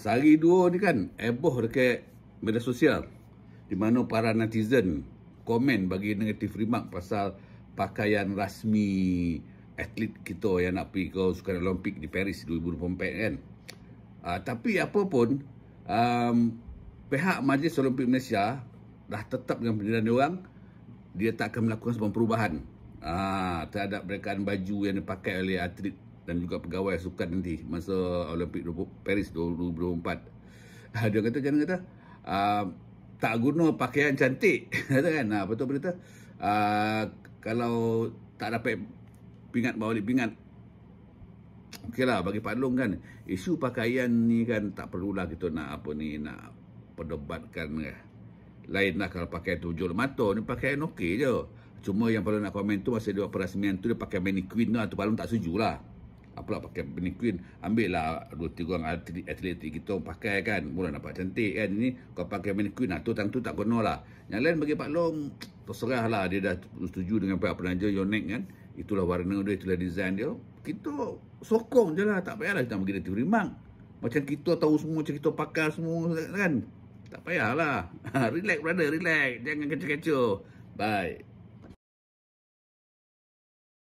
sehari dua ni kan heboh dekat media sosial di mana para netizen komen bagi negatif remark pasal pakaian rasmi atlet kita yang nak pergi ke Sukan Olimpik di Paris 2024 kan. Uh, tapi apa pun um, pihak Majlis Olimpik Malaysia dah tetap dengan pendirian dia orang dia tak akan melakukan sebuah perubahan uh, terhadap berikan baju yang dipakai oleh atlet dan juga pegawai sukan nanti masa Olimpik Paris 2024. Ah, dia kata jangan kata uh, tak guna pakaian cantik. Kata kan? Nah, betul betul uh, ah, kalau tak dapat pingat bawa balik pingat Okeylah bagi Pak Long kan isu pakaian ni kan tak perlulah kita nak apa ni nak perdebatkan lah. Lain lah kalau pakai tujuh mata ni pakaian okey je. Cuma yang perlu nak komen tu masa dia buat perasmian tu dia pakai mannequin lah tu Pak Long tak setuju lah apa lah pakai bikini queen ambil lah dua tiga orang atlet atlet kita pakai kan mula nampak cantik kan ni kau pakai bikini queen lah tu tang tu tak guna lah yang lain bagi Pak Long terserah lah dia dah setuju dengan Pak penaja Yonek kan itulah warna dia itulah design dia kita sokong je lah tak payah payahlah kita pergi negatif rimang macam kita tahu semua macam kita pakai semua kan tak payah lah, relax brother relax jangan kecoh-kecoh bye